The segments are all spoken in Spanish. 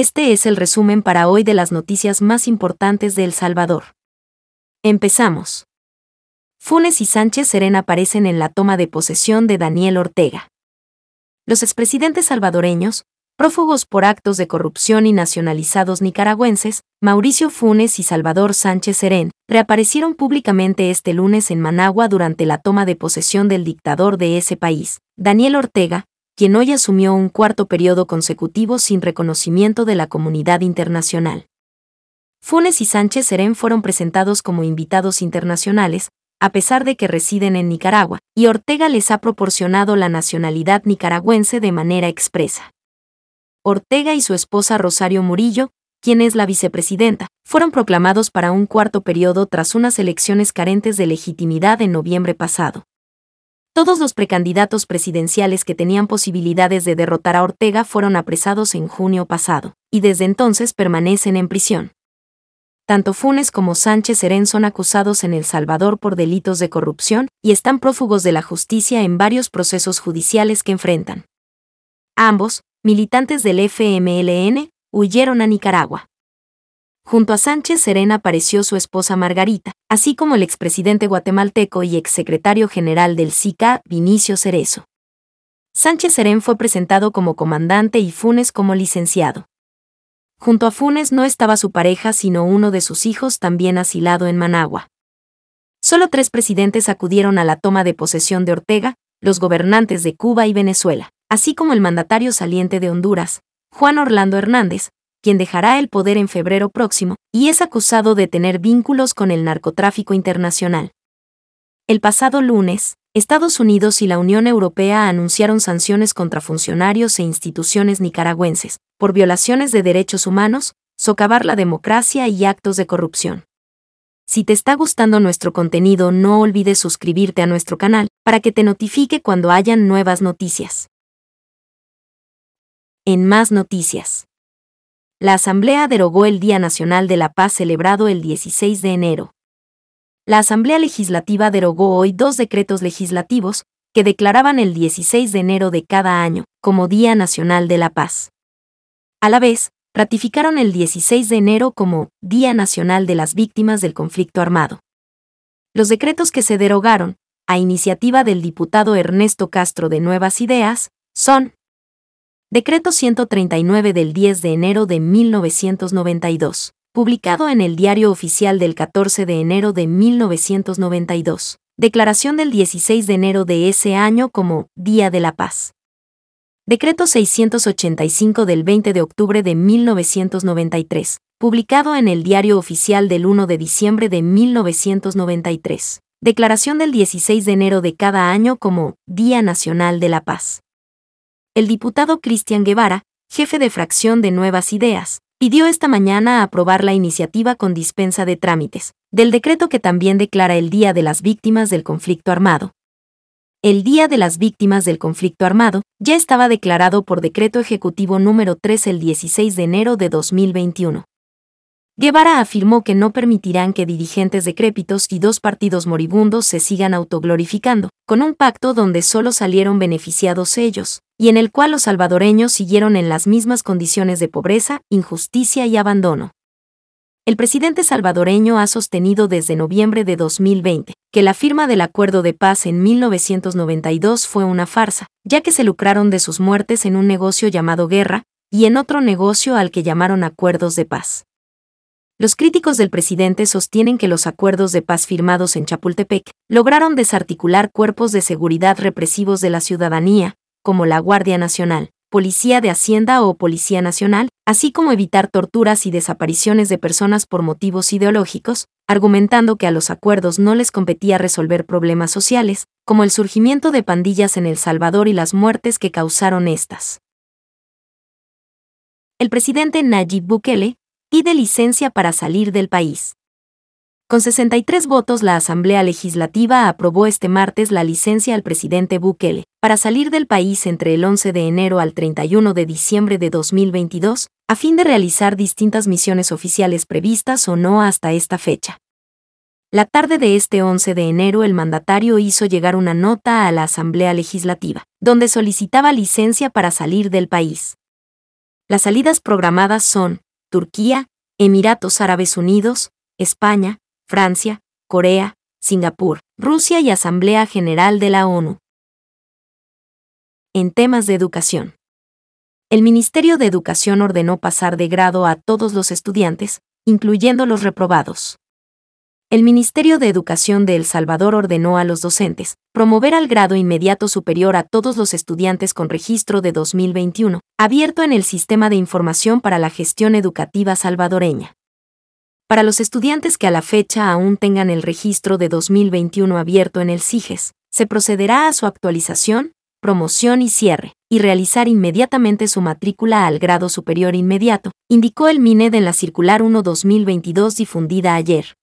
Este es el resumen para hoy de las noticias más importantes de El Salvador. Empezamos. Funes y Sánchez Serena aparecen en la toma de posesión de Daniel Ortega. Los expresidentes salvadoreños, prófugos por actos de corrupción y nacionalizados nicaragüenses, Mauricio Funes y Salvador Sánchez Serén, reaparecieron públicamente este lunes en Managua durante la toma de posesión del dictador de ese país, Daniel Ortega, quien hoy asumió un cuarto periodo consecutivo sin reconocimiento de la comunidad internacional. Funes y Sánchez Serén fueron presentados como invitados internacionales, a pesar de que residen en Nicaragua, y Ortega les ha proporcionado la nacionalidad nicaragüense de manera expresa. Ortega y su esposa Rosario Murillo, quien es la vicepresidenta, fueron proclamados para un cuarto periodo tras unas elecciones carentes de legitimidad en noviembre pasado. Todos los precandidatos presidenciales que tenían posibilidades de derrotar a Ortega fueron apresados en junio pasado, y desde entonces permanecen en prisión. Tanto Funes como Sánchez Serén son acusados en El Salvador por delitos de corrupción y están prófugos de la justicia en varios procesos judiciales que enfrentan. Ambos, militantes del FMLN, huyeron a Nicaragua. Junto a Sánchez Serena apareció su esposa Margarita, así como el expresidente guatemalteco y exsecretario general del SICA, Vinicio Cerezo. Sánchez Serén fue presentado como comandante y Funes como licenciado. Junto a Funes no estaba su pareja, sino uno de sus hijos también asilado en Managua. Solo tres presidentes acudieron a la toma de posesión de Ortega, los gobernantes de Cuba y Venezuela, así como el mandatario saliente de Honduras, Juan Orlando Hernández, quien dejará el poder en febrero próximo, y es acusado de tener vínculos con el narcotráfico internacional. El pasado lunes, Estados Unidos y la Unión Europea anunciaron sanciones contra funcionarios e instituciones nicaragüenses, por violaciones de derechos humanos, socavar la democracia y actos de corrupción. Si te está gustando nuestro contenido no olvides suscribirte a nuestro canal, para que te notifique cuando hayan nuevas noticias. En más noticias la Asamblea derogó el Día Nacional de la Paz celebrado el 16 de enero. La Asamblea Legislativa derogó hoy dos decretos legislativos que declaraban el 16 de enero de cada año como Día Nacional de la Paz. A la vez, ratificaron el 16 de enero como Día Nacional de las Víctimas del Conflicto Armado. Los decretos que se derogaron, a iniciativa del diputado Ernesto Castro de Nuevas Ideas, son Decreto 139 del 10 de enero de 1992, publicado en el Diario Oficial del 14 de enero de 1992. Declaración del 16 de enero de ese año como Día de la Paz. Decreto 685 del 20 de octubre de 1993, publicado en el Diario Oficial del 1 de diciembre de 1993. Declaración del 16 de enero de cada año como Día Nacional de la Paz el diputado Cristian Guevara, jefe de fracción de Nuevas Ideas, pidió esta mañana aprobar la iniciativa con dispensa de trámites, del decreto que también declara el Día de las Víctimas del Conflicto Armado. El Día de las Víctimas del Conflicto Armado ya estaba declarado por decreto ejecutivo número 3 el 16 de enero de 2021. Guevara afirmó que no permitirán que dirigentes decrépitos y dos partidos moribundos se sigan autoglorificando, con un pacto donde solo salieron beneficiados ellos, y en el cual los salvadoreños siguieron en las mismas condiciones de pobreza, injusticia y abandono. El presidente salvadoreño ha sostenido desde noviembre de 2020 que la firma del acuerdo de paz en 1992 fue una farsa, ya que se lucraron de sus muertes en un negocio llamado guerra y en otro negocio al que llamaron acuerdos de paz. Los críticos del presidente sostienen que los acuerdos de paz firmados en Chapultepec lograron desarticular cuerpos de seguridad represivos de la ciudadanía, como la Guardia Nacional, Policía de Hacienda o Policía Nacional, así como evitar torturas y desapariciones de personas por motivos ideológicos, argumentando que a los acuerdos no les competía resolver problemas sociales, como el surgimiento de pandillas en El Salvador y las muertes que causaron estas. El presidente Nayib Bukele y de licencia para salir del país. Con 63 votos, la Asamblea Legislativa aprobó este martes la licencia al presidente Bukele para salir del país entre el 11 de enero al 31 de diciembre de 2022, a fin de realizar distintas misiones oficiales previstas o no hasta esta fecha. La tarde de este 11 de enero el mandatario hizo llegar una nota a la Asamblea Legislativa, donde solicitaba licencia para salir del país. Las salidas programadas son, Turquía, Emiratos Árabes Unidos, España, Francia, Corea, Singapur, Rusia y Asamblea General de la ONU. En temas de educación. El Ministerio de Educación ordenó pasar de grado a todos los estudiantes, incluyendo los reprobados el Ministerio de Educación de El Salvador ordenó a los docentes promover al grado inmediato superior a todos los estudiantes con registro de 2021, abierto en el Sistema de Información para la Gestión Educativa Salvadoreña. Para los estudiantes que a la fecha aún tengan el registro de 2021 abierto en el CIGES, se procederá a su actualización, promoción y cierre, y realizar inmediatamente su matrícula al grado superior inmediato, indicó el MINED en la Circular 1-2022 difundida ayer.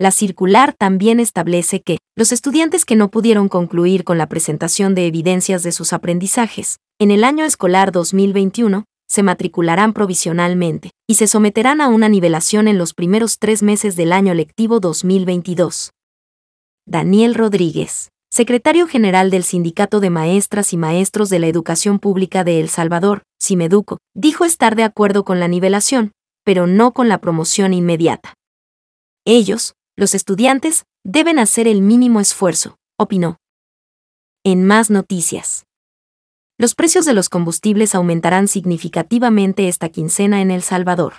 La circular también establece que los estudiantes que no pudieron concluir con la presentación de evidencias de sus aprendizajes, en el año escolar 2021, se matricularán provisionalmente y se someterán a una nivelación en los primeros tres meses del año lectivo 2022. Daniel Rodríguez, secretario general del Sindicato de Maestras y Maestros de la Educación Pública de El Salvador, Simeduco, dijo estar de acuerdo con la nivelación, pero no con la promoción inmediata. Ellos, los estudiantes deben hacer el mínimo esfuerzo, opinó. En más noticias. Los precios de los combustibles aumentarán significativamente esta quincena en El Salvador.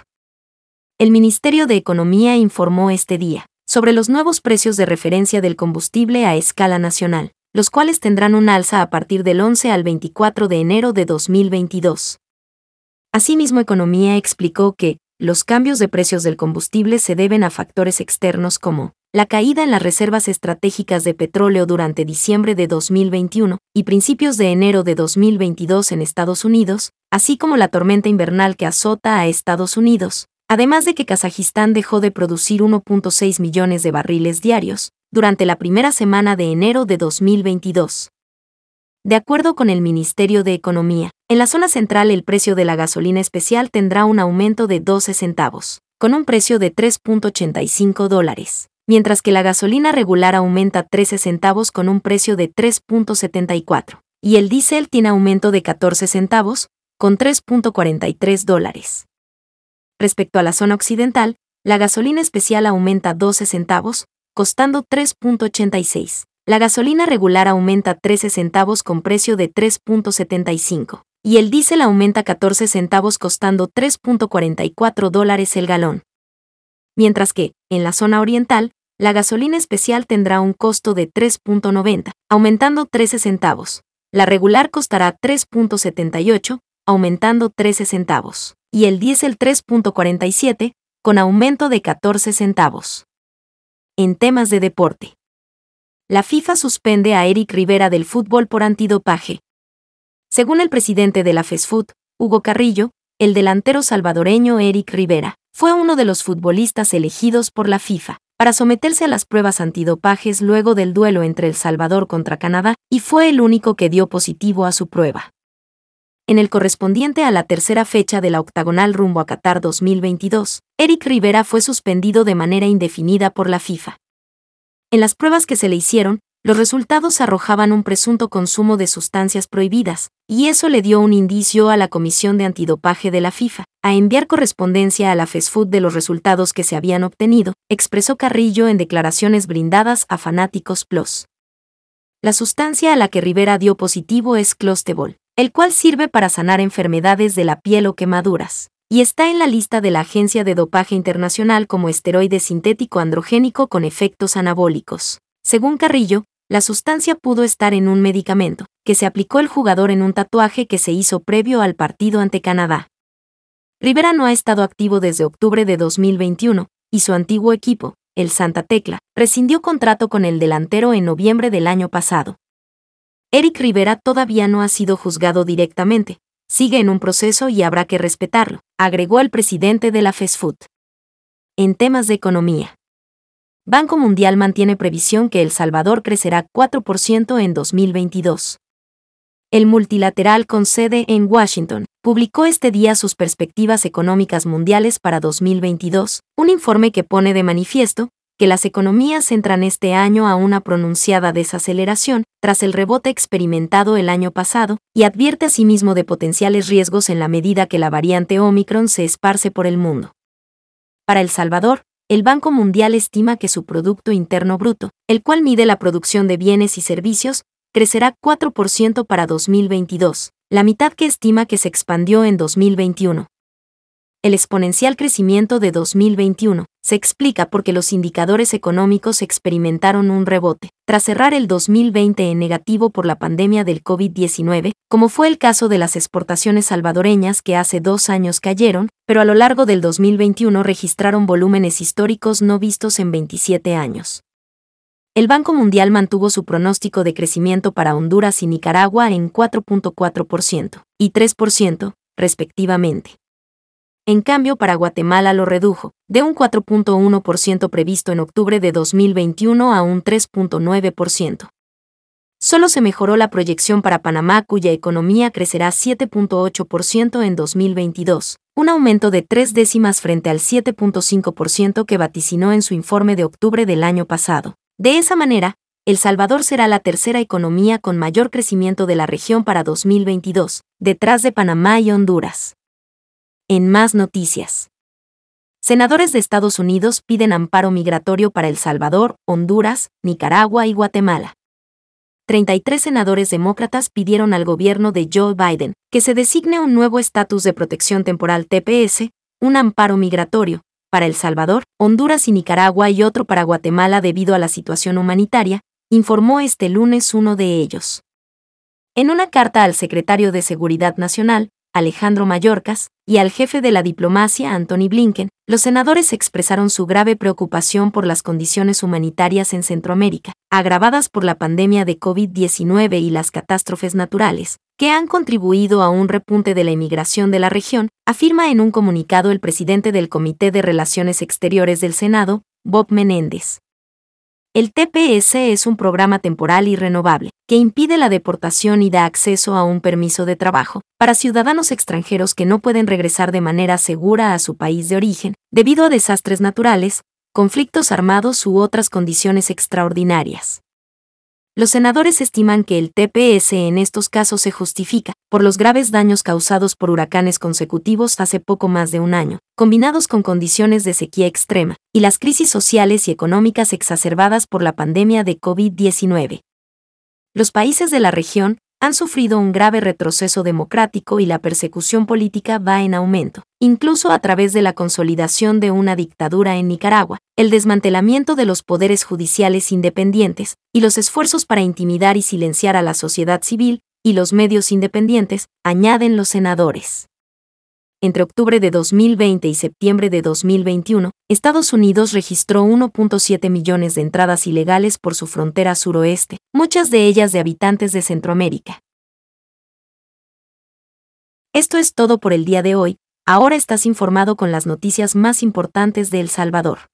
El Ministerio de Economía informó este día sobre los nuevos precios de referencia del combustible a escala nacional, los cuales tendrán un alza a partir del 11 al 24 de enero de 2022. Asimismo, Economía explicó que, los cambios de precios del combustible se deben a factores externos como la caída en las reservas estratégicas de petróleo durante diciembre de 2021 y principios de enero de 2022 en Estados Unidos, así como la tormenta invernal que azota a Estados Unidos, además de que Kazajistán dejó de producir 1.6 millones de barriles diarios durante la primera semana de enero de 2022. De acuerdo con el Ministerio de Economía, en la zona central el precio de la gasolina especial tendrá un aumento de 12 centavos, con un precio de 3.85 dólares, mientras que la gasolina regular aumenta 13 centavos con un precio de 3.74, y el diésel tiene aumento de 14 centavos, con 3.43 dólares. Respecto a la zona occidental, la gasolina especial aumenta 12 centavos, costando 3.86 la gasolina regular aumenta 13 centavos con precio de 3.75 y el diésel aumenta 14 centavos costando 3.44 dólares el galón. Mientras que, en la zona oriental, la gasolina especial tendrá un costo de 3.90, aumentando 13 centavos. La regular costará 3.78, aumentando 13 centavos. Y el diésel 3.47, con aumento de 14 centavos. En temas de deporte la FIFA suspende a Eric Rivera del fútbol por antidopaje. Según el presidente de la FESFUT, Hugo Carrillo, el delantero salvadoreño Eric Rivera fue uno de los futbolistas elegidos por la FIFA para someterse a las pruebas antidopajes luego del duelo entre El Salvador contra Canadá y fue el único que dio positivo a su prueba. En el correspondiente a la tercera fecha de la octagonal rumbo a Qatar 2022, Eric Rivera fue suspendido de manera indefinida por la FIFA en las pruebas que se le hicieron, los resultados arrojaban un presunto consumo de sustancias prohibidas, y eso le dio un indicio a la Comisión de Antidopaje de la FIFA, a enviar correspondencia a la FESFUD de los resultados que se habían obtenido, expresó Carrillo en declaraciones brindadas a Fanáticos Plus. La sustancia a la que Rivera dio positivo es clostebol, el cual sirve para sanar enfermedades de la piel o quemaduras y está en la lista de la Agencia de Dopaje Internacional como esteroide sintético androgénico con efectos anabólicos. Según Carrillo, la sustancia pudo estar en un medicamento, que se aplicó el jugador en un tatuaje que se hizo previo al partido ante Canadá. Rivera no ha estado activo desde octubre de 2021, y su antiguo equipo, el Santa Tecla, rescindió contrato con el delantero en noviembre del año pasado. Eric Rivera todavía no ha sido juzgado directamente, sigue en un proceso y habrá que respetarlo, agregó el presidente de la FESFUT. En temas de economía. Banco Mundial mantiene previsión que El Salvador crecerá 4% en 2022. El multilateral con sede en Washington publicó este día sus perspectivas económicas mundiales para 2022, un informe que pone de manifiesto que las economías entran este año a una pronunciada desaceleración tras el rebote experimentado el año pasado, y advierte asimismo de potenciales riesgos en la medida que la variante Omicron se esparce por el mundo. Para El Salvador, el Banco Mundial estima que su Producto Interno Bruto, el cual mide la producción de bienes y servicios, crecerá 4% para 2022, la mitad que estima que se expandió en 2021. El exponencial crecimiento de 2021 se explica porque los indicadores económicos experimentaron un rebote, tras cerrar el 2020 en negativo por la pandemia del COVID-19, como fue el caso de las exportaciones salvadoreñas que hace dos años cayeron, pero a lo largo del 2021 registraron volúmenes históricos no vistos en 27 años. El Banco Mundial mantuvo su pronóstico de crecimiento para Honduras y Nicaragua en 4.4% y 3%, respectivamente en cambio, para Guatemala lo redujo, de un 4.1% previsto en octubre de 2021 a un 3.9%. Solo se mejoró la proyección para Panamá, cuya economía crecerá 7.8% en 2022, un aumento de tres décimas frente al 7.5% que vaticinó en su informe de octubre del año pasado. De esa manera, El Salvador será la tercera economía con mayor crecimiento de la región para 2022, detrás de Panamá y Honduras. En más noticias. Senadores de Estados Unidos piden amparo migratorio para El Salvador, Honduras, Nicaragua y Guatemala. 33 senadores demócratas pidieron al gobierno de Joe Biden que se designe un nuevo estatus de protección temporal TPS, un amparo migratorio, para El Salvador, Honduras y Nicaragua y otro para Guatemala debido a la situación humanitaria, informó este lunes uno de ellos. En una carta al secretario de Seguridad Nacional, Alejandro Mallorcas y al jefe de la diplomacia, Anthony Blinken, los senadores expresaron su grave preocupación por las condiciones humanitarias en Centroamérica, agravadas por la pandemia de COVID-19 y las catástrofes naturales, que han contribuido a un repunte de la inmigración de la región, afirma en un comunicado el presidente del Comité de Relaciones Exteriores del Senado, Bob Menéndez. El TPS es un programa temporal y renovable, que impide la deportación y da acceso a un permiso de trabajo para ciudadanos extranjeros que no pueden regresar de manera segura a su país de origen, debido a desastres naturales, conflictos armados u otras condiciones extraordinarias. Los senadores estiman que el TPS en estos casos se justifica por los graves daños causados por huracanes consecutivos hace poco más de un año, combinados con condiciones de sequía extrema y las crisis sociales y económicas exacerbadas por la pandemia de COVID-19. Los países de la región han sufrido un grave retroceso democrático y la persecución política va en aumento, incluso a través de la consolidación de una dictadura en Nicaragua, el desmantelamiento de los poderes judiciales independientes, y los esfuerzos para intimidar y silenciar a la sociedad civil, y los medios independientes, añaden los senadores entre octubre de 2020 y septiembre de 2021, Estados Unidos registró 1.7 millones de entradas ilegales por su frontera suroeste, muchas de ellas de habitantes de Centroamérica. Esto es todo por el día de hoy, ahora estás informado con las noticias más importantes de El Salvador.